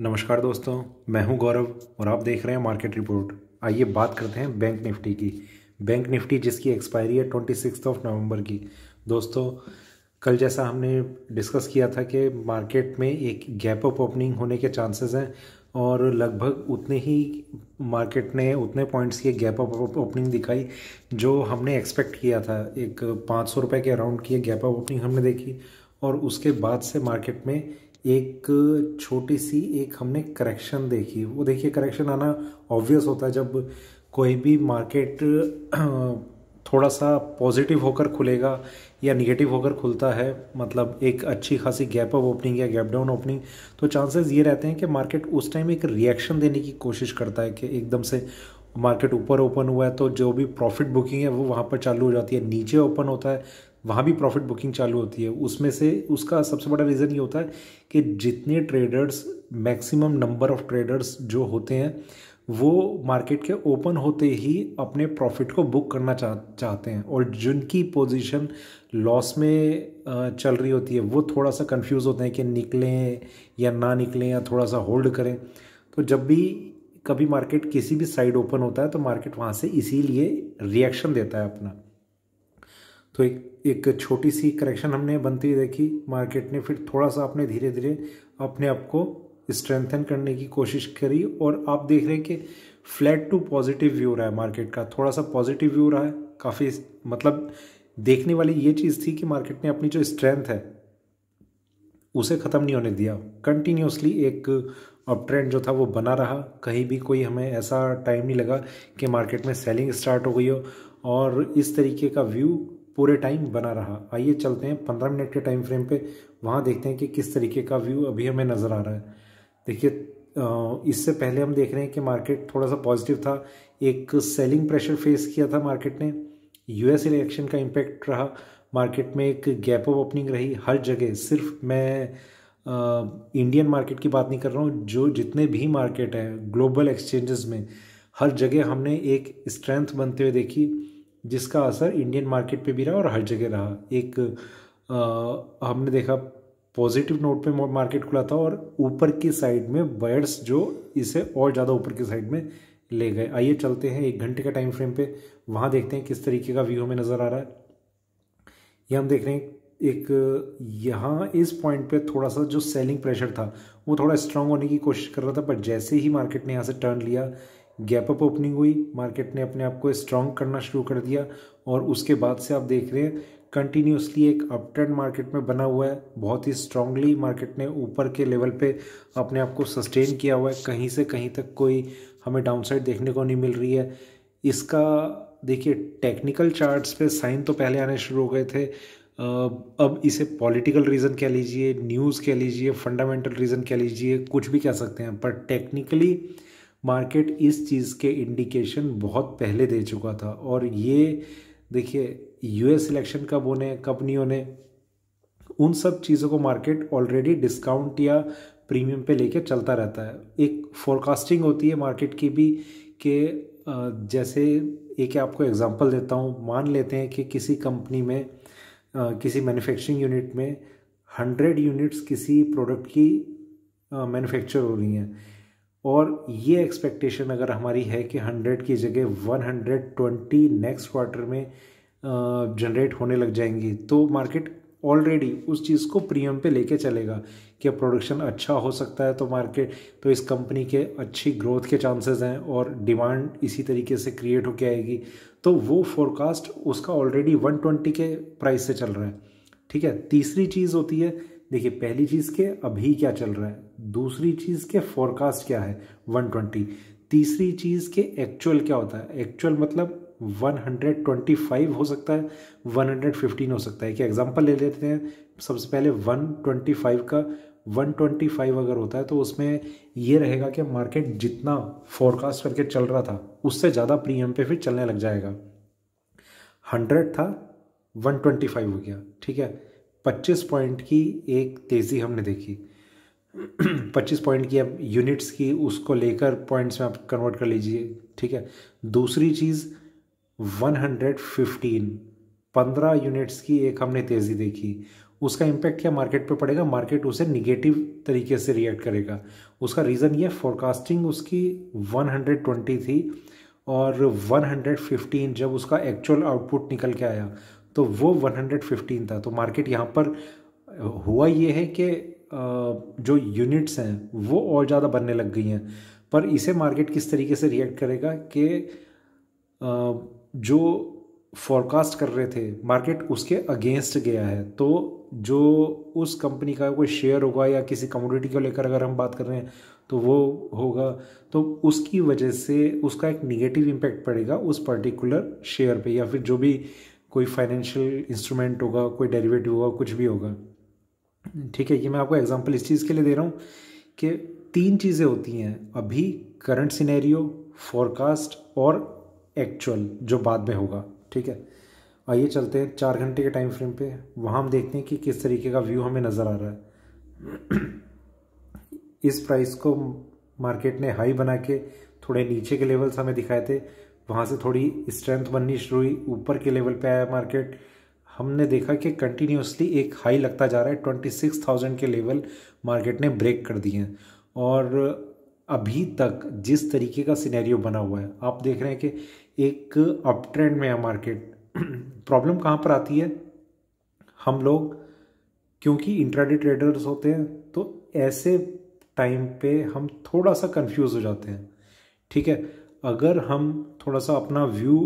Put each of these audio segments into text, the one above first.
नमस्कार दोस्तों मैं हूं गौरव और आप देख रहे हैं मार्केट रिपोर्ट आइए बात करते हैं बैंक निफ्टी की बैंक निफ्टी जिसकी एक्सपायरी है ट्वेंटी सिक्स ऑफ नवंबर की दोस्तों कल जैसा हमने डिस्कस किया था कि मार्केट में एक गैप अप ओपनिंग होने के चांसेस हैं और लगभग उतने ही मार्केट ने उतने पॉइंट्स की गैप अप ओपनिंग दिखाई जो हमने एक्सपेक्ट किया था एक पाँच सौ रुपये के अराउंड की गैप अप ओपनिंग हमने देखी और उसके बाद से मार्केट में एक छोटी सी एक हमने करेक्शन देखी वो देखिए करेक्शन आना ऑब्वियस होता है जब कोई भी मार्केट थोड़ा सा पॉजिटिव होकर खुलेगा या निगेटिव होकर खुलता है मतलब एक अच्छी खासी गैप अप ओपनिंग या गैप डाउन ओपनिंग तो चांसेस ये रहते हैं कि मार्केट उस टाइम एक रिएक्शन देने की कोशिश करता है कि एकदम से मार्केट ऊपर ओपन हुआ है तो जो भी प्रॉफिट बुकिंग है वो वहाँ पर चालू हो जाती है नीचे ओपन होता है वहाँ भी प्रॉफिट बुकिंग चालू होती है उसमें से उसका सबसे बड़ा रीज़न ये होता है कि जितने traders maximum number of traders जो होते हैं वो मार्केट के ओपन होते ही अपने प्रॉफिट को बुक करना चाह चाहते हैं और जिनकी पोजीशन लॉस में चल रही होती है वो थोड़ा सा कंफ्यूज होते हैं कि निकलें या ना निकलें या थोड़ा सा होल्ड करें तो जब भी कभी मार्केट किसी भी साइड ओपन होता है तो मार्केट वहाँ से इसीलिए रिएक्शन देता है अपना तो एक एक छोटी सी करेक्शन हमने बनती हुई देखी मार्केट ने फिर थोड़ा सा अपने धीरे धीरे अपने आप को स्ट्रेंथन करने की कोशिश करी और आप देख रहे हैं कि फ्लैट टू पॉजिटिव व्यू रहा है मार्केट का थोड़ा सा पॉजिटिव व्यू रहा है काफ़ी मतलब देखने वाली ये चीज़ थी कि मार्केट ने अपनी जो स्ट्रेंथ है उसे ख़त्म नहीं होने दिया कंटिन्यूसली एक अप ट्रेंड जो था वो बना रहा कहीं भी कोई हमें ऐसा टाइम नहीं लगा कि मार्केट में सेलिंग स्टार्ट हो गई हो और इस तरीके का व्यू पूरे टाइम बना रहा आइए चलते हैं पंद्रह मिनट के टाइम फ्रेम पे वहाँ देखते हैं कि किस तरीके का व्यू अभी हमें नज़र आ रहा है देखिए इससे पहले हम देख रहे हैं कि मार्केट थोड़ा सा पॉजिटिव था एक सेलिंग प्रेशर फेस किया था मार्केट ने यूएस इलेक्शन का इम्पैक्ट रहा मार्केट में एक गैप ऑफ ओपनिंग रही हर जगह सिर्फ मैं इंडियन मार्केट की बात नहीं कर रहा हूँ जो जितने भी मार्केट हैं ग्लोबल एक्सचेंजेस में हर जगह हमने एक स्ट्रेंथ बनते हुए देखी जिसका असर इंडियन मार्केट पे भी रहा और हर जगह रहा एक आ, हमने देखा पॉजिटिव नोट पे मार्केट खुला था और ऊपर की साइड में बर्ड्स जो इसे और ज़्यादा ऊपर की साइड में ले गए आइए चलते हैं एक घंटे का टाइम फ्रेम पे वहाँ देखते हैं किस तरीके का व्यू हमें नज़र आ रहा है ये हम देख रहे हैं एक यहाँ इस पॉइंट पे थोड़ा सा जो सेलिंग प्रेशर था वो थोड़ा स्ट्रांग होने की कोशिश कर रहा था पर जैसे ही मार्केट ने यहाँ से टर्न लिया गैप अप ओपनिंग हुई मार्केट ने अपने आप को स्ट्रॉन्ग करना शुरू कर दिया और उसके बाद से आप देख रहे हैं कंटिन्यूसली एक अपट्रेंड मार्केट में बना हुआ है बहुत ही स्ट्रांगली मार्केट ने ऊपर के लेवल पे अपने आप को सस्टेन किया हुआ है कहीं से कहीं तक कोई हमें डाउनसाइड देखने को नहीं मिल रही है इसका देखिए टेक्निकल चार्ट्स पे साइन तो पहले आने शुरू हो गए थे अब इसे पॉलिटिकल रीज़न कह लीजिए न्यूज़ कह लीजिए फंडामेंटल रीज़न कह लीजिए कुछ भी कह सकते हैं पर टेक्निकली मार्केट इस चीज़ के इंडिकेशन बहुत पहले दे चुका था और ये देखिए यूएस इलेक्शन कब होने कब नहीं होने उन सब चीज़ों को मार्केट ऑलरेडी डिस्काउंट या प्रीमियम पे लेके चलता रहता है एक फोरकास्टिंग होती है मार्केट की भी कि जैसे एक आपको एग्जांपल देता हूँ मान लेते हैं कि किसी कंपनी में किसी मैन्युफैक्चरिंग यूनिट में हंड्रेड यूनिट्स किसी प्रोडक्ट की मैन्युफैक्चर हो रही हैं और ये एक्सपेक्टेशन अगर हमारी है कि 100 की जगह 120 नेक्स्ट क्वार्टर में जनरेट होने लग जाएंगी तो मार्केट ऑलरेडी उस चीज़ को प्रीमियम पे लेके चलेगा कि प्रोडक्शन अच्छा हो सकता है तो मार्केट तो इस कंपनी के अच्छी ग्रोथ के चांसेस हैं और डिमांड इसी तरीके से क्रिएट होके आएगी तो वो फोरकास्ट उसका ऑलरेडी 120 के प्राइस से चल रहा है ठीक है तीसरी चीज़ होती है देखिए पहली चीज़ के अभी क्या चल रहा है दूसरी चीज़ के फोरकास्ट क्या है 120 तीसरी चीज़ के एक्चुअल क्या होता है एक्चुअल मतलब 125 हो सकता है 115 हो सकता है कि एग्जांपल ले लेते हैं सबसे पहले 125 का 125 अगर होता है तो उसमें ये रहेगा कि मार्केट जितना फोरकास्ट करके चल रहा था उससे ज़्यादा प्रीमियम पे फिर चलने लग जाएगा 100 था 125 हो गया ठीक है 25 पॉइंट की एक तेज़ी हमने देखी 25 पॉइंट की अब यूनिट्स की उसको लेकर पॉइंट्स में आप कन्वर्ट कर लीजिए ठीक है दूसरी चीज़ 115 15 यूनिट्स की एक हमने तेज़ी देखी उसका इम्पैक्ट क्या मार्केट पे पड़ेगा मार्केट उसे निगेटिव तरीके से रिएक्ट करेगा उसका रीज़न ये फोरकास्टिंग उसकी 120 थी और 115 जब उसका एक्चुअल आउटपुट निकल के आया तो वो 115 था तो मार्केट यहाँ पर हुआ ये है कि जो यूनिट्स हैं वो और ज़्यादा बनने लग गई हैं पर इसे मार्केट किस तरीके से रिएक्ट करेगा कि जो फॉरकास्ट कर रहे थे मार्केट उसके अगेंस्ट गया है तो जो उस कंपनी का कोई शेयर होगा या किसी कमोडिटी को लेकर अगर हम बात कर रहे हैं तो वो होगा तो उसकी वजह से उसका एक निगेटिव इम्पैक्ट पड़ेगा उस पर्टिकुलर शेयर पे या फिर जो भी कोई फाइनेंशियल इंस्ट्रूमेंट होगा कोई डेरिवेटिव होगा कुछ भी होगा ठीक है ये मैं आपको एग्जांपल इस चीज़ के लिए दे रहा हूँ कि तीन चीज़ें होती हैं अभी करंट सिनेरियो फॉरकास्ट और एक्चुअल जो बाद में होगा ठीक है आइए चलते हैं चार घंटे के टाइम फ्रेम पे वहाँ हम देखते हैं कि किस तरीके का व्यू हमें नज़र आ रहा है इस प्राइस को मार्केट ने हाई बना के थोड़े नीचे के लेवल्स हमें दिखाए थे वहाँ से थोड़ी स्ट्रेंथ बननी शुरू हुई ऊपर के लेवल पे आया मार्केट हमने देखा कि कंटिन्यूसली एक हाई लगता जा रहा है ट्वेंटी सिक्स थाउजेंड के लेवल मार्केट ने ब्रेक कर दिए हैं और अभी तक जिस तरीके का सिनेरियो बना हुआ है आप देख रहे हैं कि एक अप ट्रेंड में है मार्केट प्रॉब्लम कहाँ पर आती है हम लोग क्योंकि इंट्राडे ट्रेडर्स होते हैं तो ऐसे टाइम पे हम थोड़ा सा कंफ्यूज हो जाते हैं ठीक है अगर हम थोड़ा सा अपना व्यू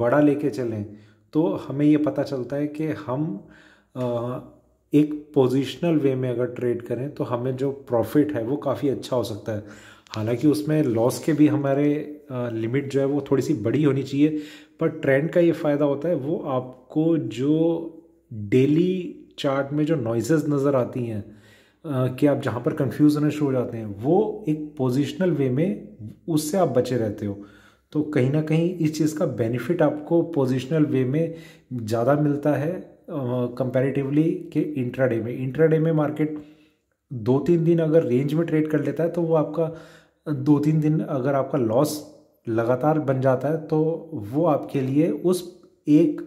बड़ा लेके चलें तो हमें ये पता चलता है कि हम एक पोजिशनल वे में अगर ट्रेड करें तो हमें जो प्रॉफिट है वो काफ़ी अच्छा हो सकता है हालांकि उसमें लॉस के भी हमारे लिमिट जो है वो थोड़ी सी बड़ी होनी चाहिए पर ट्रेंड का ये फ़ायदा होता है वो आपको जो डेली चार्ट में जो नॉइजेज नज़र आती हैं कि आप जहाँ पर कन्फ्यूज़ होने शुरू हो जाते हैं वो एक पोजिशनल वे में उससे आप बचे रहते हो तो कहीं ना कहीं इस चीज़ का बेनिफिट आपको पोजिशनल वे में ज़्यादा मिलता है कंपेरेटिवली uh, के इंट्राडे में इंट्राडे में मार्केट दो तीन दिन अगर रेंज में ट्रेड कर लेता है तो वो आपका दो तीन दिन अगर आपका लॉस लगातार बन जाता है तो वो आपके लिए उस एक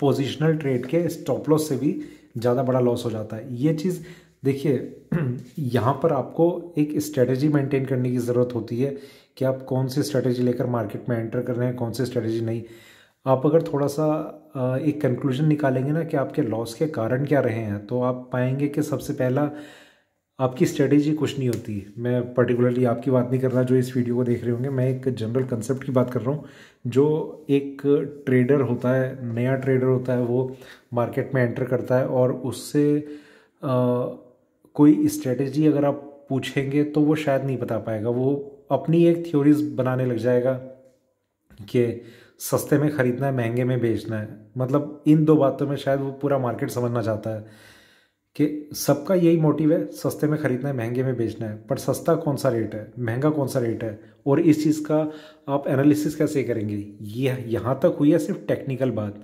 पोजिशनल ट्रेड के स्टॉप लॉस से भी ज़्यादा बड़ा लॉस हो जाता है ये चीज़ देखिए यहाँ पर आपको एक स्ट्रेटजी मेंटेन करने की ज़रूरत होती है कि आप कौन सी स्ट्रेटजी लेकर मार्केट में एंटर कर रहे हैं कौन सी स्ट्रेटजी नहीं आप अगर थोड़ा सा एक कंक्लूजन निकालेंगे ना कि आपके लॉस के कारण क्या रहे हैं तो आप पाएंगे कि सबसे पहला आपकी स्ट्रेटजी कुछ नहीं होती मैं पर्टिकुलरली आपकी बात नहीं कर रहा जो इस वीडियो को देख रहे होंगे मैं एक जनरल कंसेप्ट की बात कर रहा हूँ जो एक ट्रेडर होता है नया ट्रेडर होता है वो मार्केट में एंटर करता है और उससे कोई स्ट्रेटजी अगर आप पूछेंगे तो वो शायद नहीं बता पाएगा वो अपनी एक थ्योरीज बनाने लग जाएगा कि सस्ते में ख़रीदना है महंगे में बेचना है मतलब इन दो बातों में शायद वो पूरा मार्केट समझना चाहता है कि सबका यही मोटिव है सस्ते में ख़रीदना है महंगे में बेचना है पर सस्ता कौन सा रेट है महंगा कौन सा रेट है और इस चीज़ का आप एनालिसिस कैसे करेंगे ये यह यहाँ तक हुई है सिर्फ टेक्निकल बात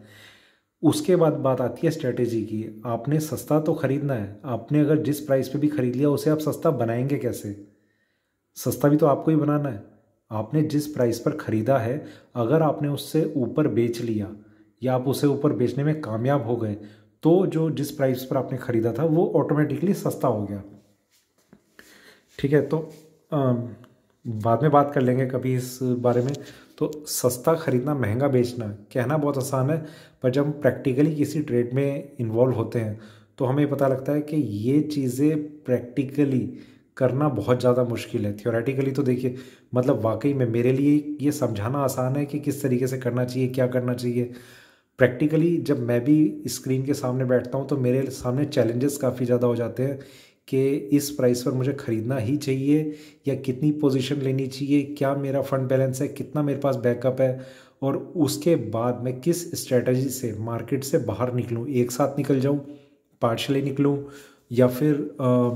उसके बाद बात आती है स्ट्रेटेजी की आपने सस्ता तो ख़रीदना है आपने अगर जिस प्राइस पे भी ख़रीद लिया उसे आप सस्ता बनाएंगे कैसे सस्ता भी तो आपको ही बनाना है आपने जिस प्राइस पर ख़रीदा है अगर आपने उससे ऊपर बेच लिया या आप उसे ऊपर बेचने में कामयाब हो गए तो जो जिस प्राइस पर आपने ख़रीदा था वो ऑटोमेटिकली सस्ता हो गया ठीक है तो आ, बाद में बात कर लेंगे कभी इस बारे में तो सस्ता ख़रीदना महंगा बेचना कहना बहुत आसान है पर जब हम प्रैक्टिकली किसी ट्रेड में इन्वॉल्व होते हैं तो हमें पता लगता है कि ये चीज़ें प्रैक्टिकली करना बहुत ज़्यादा मुश्किल है थियोरेटिकली तो देखिए मतलब वाकई में मेरे लिए ये समझाना आसान है कि किस तरीके से करना चाहिए क्या करना चाहिए प्रैक्टिकली जब मैं भी स्क्रीन के सामने बैठता हूँ तो मेरे सामने चैलेंजेस काफ़ी ज़्यादा हो जाते हैं कि इस प्राइस पर मुझे ख़रीदना ही चाहिए या कितनी पोजीशन लेनी चाहिए क्या मेरा फ़ंड बैलेंस है कितना मेरे पास बैकअप है और उसके बाद मैं किस स्ट्रेटजी से मार्केट से बाहर निकलूँ एक साथ निकल जाऊँ पार्शली निकलूँ या फिर आ,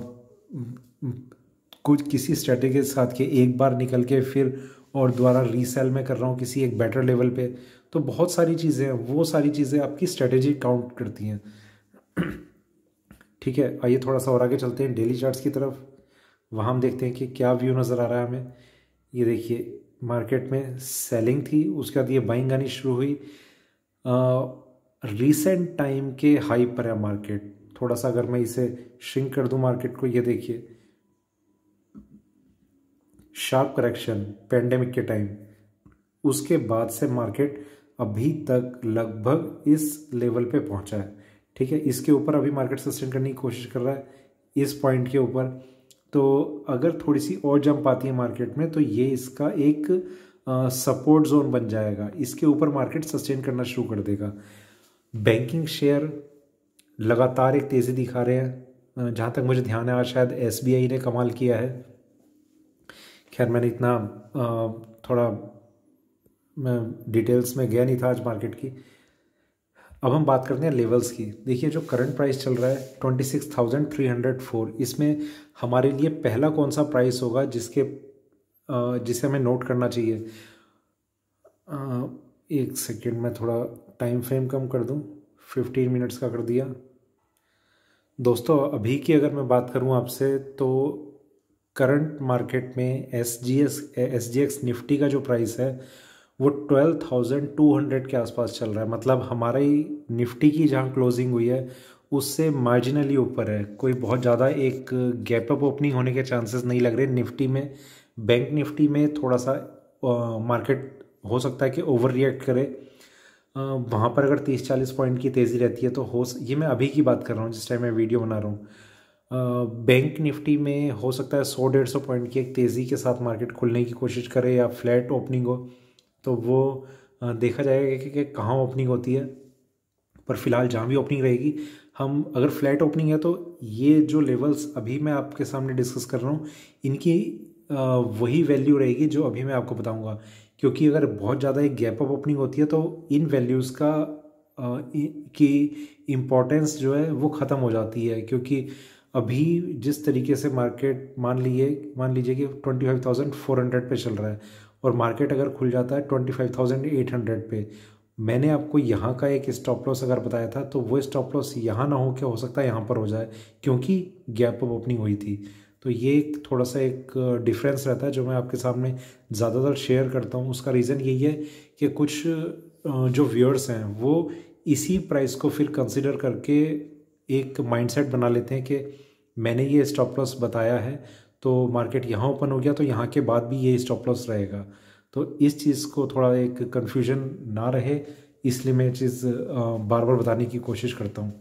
कुछ किसी स्ट्रेटजी के साथ के एक बार निकल के फिर और दोबारा रीसेल में कर रहा हूँ किसी एक बेटर लेवल पे तो बहुत सारी चीज़ें हैं वो सारी चीज़ें आपकी स्ट्रेटजी काउंट करती हैं ठीक है आइए थोड़ा सा और आगे चलते हैं डेली चार्ट्स की तरफ वहाँ हम देखते हैं कि क्या व्यू नज़र आ रहा है हमें ये देखिए मार्केट में सेलिंग थी उसके बाद ये बाइंग आनी शुरू हुई रिसेंट टाइम के हाई पर है मार्केट थोड़ा सा अगर मैं इसे श्रिंक कर दूं मार्केट को ये देखिए शार्प करेक्शन पेंडेमिक के टाइम उसके बाद से मार्केट अभी तक लगभग इस लेवल पे पहुंचा है ठीक है इसके ऊपर अभी मार्केट सस्टेन करने की कोशिश कर रहा है इस पॉइंट के ऊपर तो अगर थोड़ी सी और जंप आती है मार्केट में तो ये इसका एक सपोर्ट जोन बन जाएगा इसके ऊपर मार्केट सस्टेन करना शुरू कर देगा बैंकिंग शेयर लगातार एक तेज़ी दिखा रहे हैं जहाँ तक मुझे ध्यान है आज शायद एस ने कमाल किया है खैर मैंने इतना थोड़ा मैं डिटेल्स में गया नहीं था आज मार्केट की अब हम बात करते हैं लेवल्स की देखिए जो करंट प्राइस चल रहा है twenty six thousand three hundred four इसमें हमारे लिए पहला कौन सा प्राइस होगा जिसके जिसे हमें नोट करना चाहिए एक सेकेंड में थोड़ा टाइम फ्रेम कम कर दूँ फिफ्टीन मिनट्स का कर दिया दोस्तों अभी की अगर मैं बात करूँ आपसे तो करंट मार्केट में S G S S G X Nifty का जो प्राइस है वो ट्वेल्व थाउजेंड टू हंड्रेड के आसपास चल रहा है मतलब हमारी निफ्टी की जहाँ क्लोजिंग हुई है उससे मार्जिनली ऊपर है कोई बहुत ज़्यादा एक गैप अप ओपनिंग होने के चांसेस नहीं लग रहे निफ्टी में बैंक निफ्टी में थोड़ा सा मार्केट हो सकता है कि ओवर रिएक्ट करे वहाँ पर अगर तीस चालीस पॉइंट की तेज़ी रहती है तो हो ये मैं अभी की बात कर रहा हूँ जिस टाइम मैं वीडियो बना रहा हूँ बैंक निफ्टी में हो सकता है सौ डेढ़ सौ पॉइंट की एक तेज़ी के साथ मार्केट खुलने की कोशिश करे या फ्लैट ओपनिंग हो तो वो देखा जाएगा कि, कि कहाँ ओपनिंग होती है पर फिलहाल जहाँ भी ओपनिंग रहेगी हम अगर फ्लैट ओपनिंग है तो ये जो लेवल्स अभी मैं आपके सामने डिस्कस कर रहा हूँ इनकी वही वैल्यू रहेगी जो अभी मैं आपको बताऊँगा क्योंकि अगर बहुत ज़्यादा एक गैप अप ओपनिंग होती है तो इन वैल्यूज़ का की इम्पोर्टेंस जो है वो ख़त्म हो जाती है क्योंकि अभी जिस तरीके से मार्केट मान लीजिए मान लीजिए कि twenty five thousand four hundred पर चल रहा है और मार्केट अगर खुल जाता है twenty five thousand eight hundred पे मैंने आपको यहाँ का एक स्टॉप लॉस अगर बताया था तो वो स्टॉप लॉस यहाँ ना हो के हो सकता है यहाँ पर हो जाए क्योंकि गैप अप ओपनिंग हुई थी तो ये एक थोड़ा सा एक डिफरेंस रहता है जो मैं आपके सामने ज़्यादातर शेयर करता हूँ उसका रीज़न यही है कि कुछ जो व्यूअर्स हैं वो इसी प्राइस को फिर कंसिडर करके एक माइंडसेट बना लेते हैं कि मैंने ये स्टॉप लॉस बताया है तो मार्केट यहाँ ओपन हो गया तो यहाँ के बाद भी ये स्टॉप लॉस रहेगा तो इस चीज़ को थोड़ा एक कन्फ्यूजन ना रहे इसलिए मैं चीज़ बार बार बताने की कोशिश करता हूँ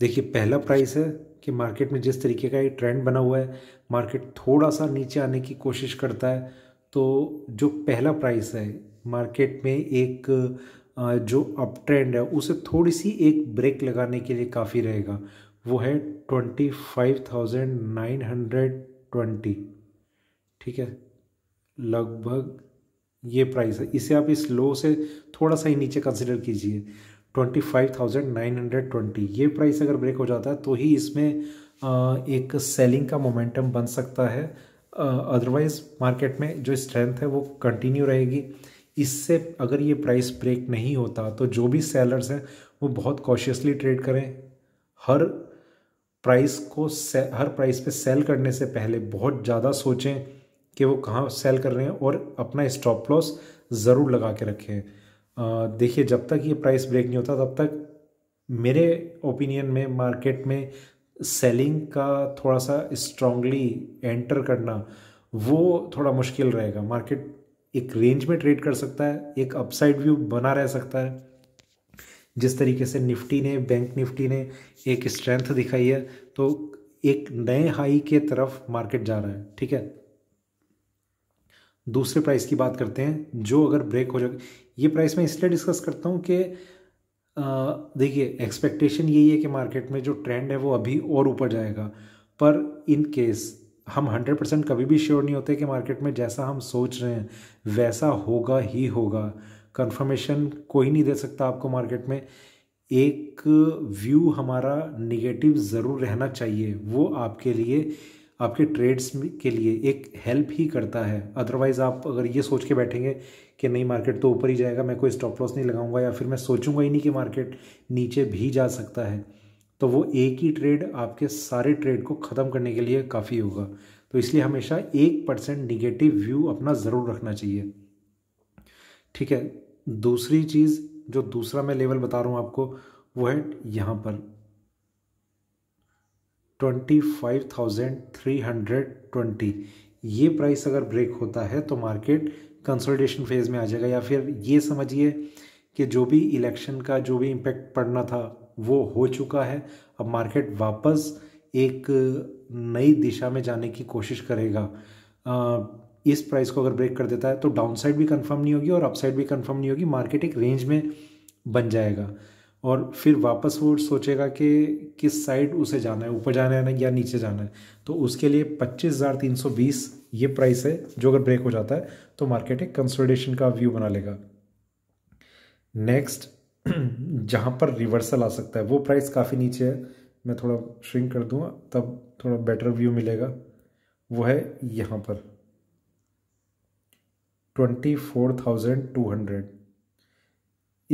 देखिए पहला प्राइस है कि मार्केट में जिस तरीके का ये ट्रेंड बना हुआ है मार्केट थोड़ा सा नीचे आने की कोशिश करता है तो जो पहला प्राइस है मार्केट में एक जो अप ट्रेंड है उसे थोड़ी सी एक ब्रेक लगाने के लिए काफ़ी रहेगा वो है twenty five thousand nine hundred twenty ठीक है लगभग ये प्राइस है इसे आप इस लो से थोड़ा सा ही नीचे कंसिडर कीजिए twenty five thousand nine hundred twenty ये प्राइस अगर ब्रेक हो जाता है तो ही इसमें एक सेलिंग का मोमेंटम बन सकता है अदरवाइज मार्केट में जो स्ट्रेंथ है वो कंटिन्यू रहेगी इससे अगर ये प्राइस ब्रेक नहीं होता तो जो भी सेलर्स हैं वो बहुत कॉशियसली ट्रेड करें हर प्राइस को हर प्राइस पे सेल करने से पहले बहुत ज़्यादा सोचें कि वो कहाँ सेल कर रहे हैं और अपना स्टॉप लॉस ज़रूर लगा के रखें देखिए जब तक ये प्राइस ब्रेक नहीं होता तब तक मेरे ओपिनियन में मार्केट में सेलिंग का थोड़ा सा स्ट्रांगली एंटर करना वो थोड़ा मुश्किल रहेगा मार्केट एक रेंज में ट्रेड कर सकता है एक अपसाइड व्यू बना रह सकता है जिस तरीके से निफ्टी ने बैंक निफ्टी ने एक स्ट्रेंथ दिखाई है तो एक नए हाई के तरफ मार्केट जा रहा है ठीक है दूसरे प्राइस की बात करते हैं जो अगर ब्रेक हो जाए ये प्राइस मैं इसलिए डिस्कस करता हूँ कि देखिए एक्सपेक्टेशन यही है कि मार्केट में जो ट्रेंड है वो अभी और ऊपर जाएगा पर इन केस हम हंड्रेड परसेंट कभी भी श्योर नहीं होते कि मार्केट में जैसा हम सोच रहे हैं वैसा होगा ही होगा कंफर्मेशन कोई नहीं दे सकता आपको मार्केट में एक व्यू हमारा निगेटिव ज़रूर रहना चाहिए वो आपके लिए आपके ट्रेड्स के लिए एक हेल्प ही करता है अदरवाइज़ आप अगर ये सोच के बैठेंगे कि नहीं मार्केट तो ऊपर ही जाएगा मैं कोई स्टॉप लॉस नहीं लगाऊंगा या फिर मैं सोचूंगा ही नहीं कि मार्केट नीचे भी जा सकता है तो वो एक ही ट्रेड आपके सारे ट्रेड को ख़त्म करने के लिए काफ़ी होगा तो इसलिए हमेशा एक परसेंट निगेटिव व्यू अपना ज़रूर रखना चाहिए ठीक है दूसरी चीज़ जो दूसरा मैं लेवल बता रहा हूँ आपको वो है यहाँ पर twenty five thousand three hundred twenty ये प्राइस अगर ब्रेक होता है तो मार्केट कंसोलिडेशन फेज़ में आ जाएगा या फिर ये समझिए कि जो भी इलेक्शन का जो भी इम्पैक्ट पड़ना था वो हो चुका है अब मार्केट वापस एक नई दिशा में जाने की कोशिश करेगा इस प्राइस को अगर ब्रेक कर देता है तो डाउनसाइड भी कंफर्म नहीं होगी और अपसाइड भी कंफर्म नहीं होगी मार्केट एक रेंज में बन जाएगा और फिर वापस वो सोचेगा कि किस साइड उसे जाना है ऊपर जाना है ना या नीचे जाना है तो उसके लिए पच्चीस हज़ार तीन सौ बीस ये प्राइस है जो अगर ब्रेक हो जाता है तो मार्केट एक कंसोलिडेशन का व्यू बना लेगा नेक्स्ट जहाँ पर रिवर्सल आ सकता है वो प्राइस काफ़ी नीचे है मैं थोड़ा श्रिंक कर दूँगा तब थोड़ा बेटर व्यू मिलेगा वो है यहाँ पर twenty four thousand two hundred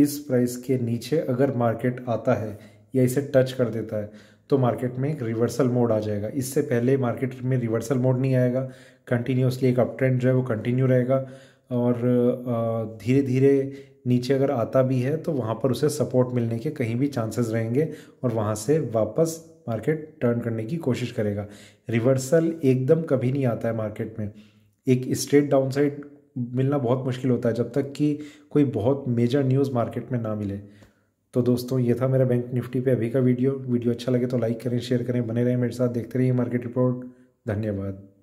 इस प्राइस के नीचे अगर मार्केट आता है या इसे टच कर देता है तो मार्केट में एक रिवर्सल मोड आ जाएगा इससे पहले मार्केट में रिवर्सल मोड नहीं आएगा कंटिन्यूसली एक अप ट्रेंड जो है वो कंटिन्यू रहेगा और धीरे धीरे नीचे अगर आता भी है तो वहाँ पर उसे सपोर्ट मिलने के कहीं भी चांसेस रहेंगे और वहाँ से वापस मार्केट टर्न करने की कोशिश करेगा रिवर्सल एकदम कभी नहीं आता है मार्केट में एक स्ट्रेट डाउनसाइड मिलना बहुत मुश्किल होता है जब तक कि कोई बहुत मेजर न्यूज़ मार्केट में ना मिले तो दोस्तों ये था मेरा बैंक निफ्टी पे अभी का वीडियो वीडियो अच्छा लगे तो लाइक करें शेयर करें बने रहें मेरे साथ देखते रहिए मार्केट रिपोर्ट धन्यवाद